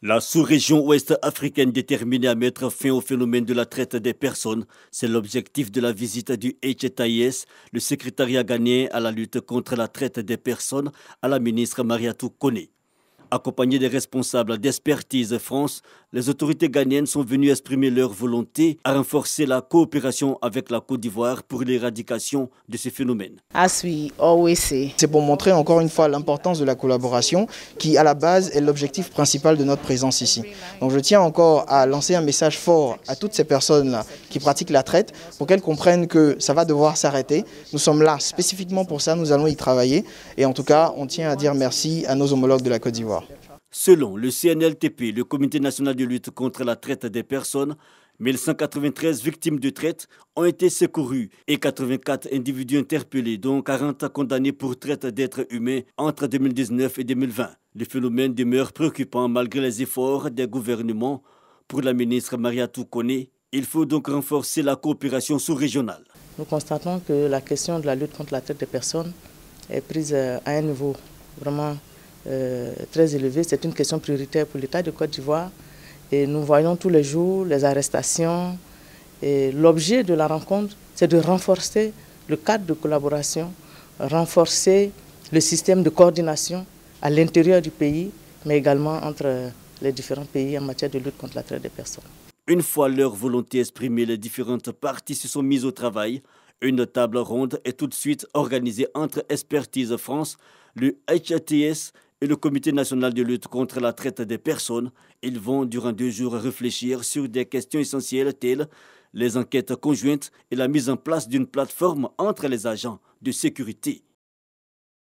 La sous-région ouest africaine déterminée à mettre fin au phénomène de la traite des personnes, c'est l'objectif de la visite du HTIS, le secrétariat ghanéen à la lutte contre la traite des personnes, à la ministre Mariatou Kone. Accompagnés des responsables d'Expertise France, les autorités ghanéennes sont venues exprimer leur volonté à renforcer la coopération avec la Côte d'Ivoire pour l'éradication de ce phénomène. E C'est pour montrer encore une fois l'importance de la collaboration qui, à la base, est l'objectif principal de notre présence ici. Donc je tiens encore à lancer un message fort à toutes ces personnes-là qui pratiquent la traite pour qu'elles comprennent que ça va devoir s'arrêter. Nous sommes là spécifiquement pour ça, nous allons y travailler et en tout cas, on tient à dire merci à nos homologues de la Côte d'Ivoire. Selon le CNLTP, le Comité national de lutte contre la traite des personnes, 1193 victimes de traite ont été secourues et 84 individus interpellés, dont 40 condamnés pour traite d'êtres humains entre 2019 et 2020. Le phénomène demeure préoccupant malgré les efforts des gouvernements. Pour la ministre Maria Toukone, il faut donc renforcer la coopération sous-régionale. Nous constatons que la question de la lutte contre la traite des personnes est prise euh, à un niveau vraiment euh, très élevé. C'est une question prioritaire pour l'État de Côte d'Ivoire. Et nous voyons tous les jours les arrestations. Et l'objet de la rencontre, c'est de renforcer le cadre de collaboration, renforcer le système de coordination à l'intérieur du pays, mais également entre les différents pays en matière de lutte contre la traite des personnes. Une fois leur volonté exprimée, les différentes parties se sont mises au travail. Une table ronde est tout de suite organisée entre Expertise France, le HATS et le Comité national de lutte contre la traite des personnes. Ils vont durant deux jours réfléchir sur des questions essentielles telles les enquêtes conjointes et la mise en place d'une plateforme entre les agents de sécurité.